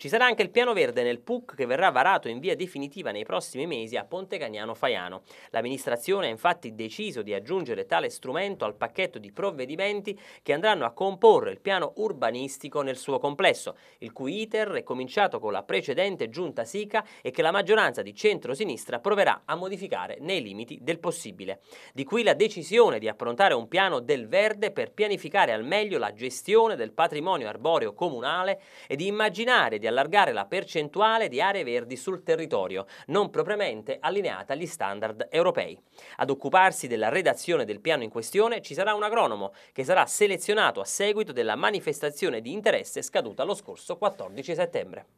Ci sarà anche il piano verde nel PUC che verrà varato in via definitiva nei prossimi mesi a Ponte Cagnano Faiano. L'amministrazione ha infatti deciso di aggiungere tale strumento al pacchetto di provvedimenti che andranno a comporre il piano urbanistico nel suo complesso, il cui iter è cominciato con la precedente giunta SICA e che la maggioranza di centro-sinistra proverà a modificare nei limiti del possibile. Di qui la decisione di approntare un piano del verde per pianificare al meglio la gestione del patrimonio arboreo comunale e di immaginare di allargare la percentuale di aree verdi sul territorio, non propriamente allineata agli standard europei. Ad occuparsi della redazione del piano in questione ci sarà un agronomo che sarà selezionato a seguito della manifestazione di interesse scaduta lo scorso 14 settembre.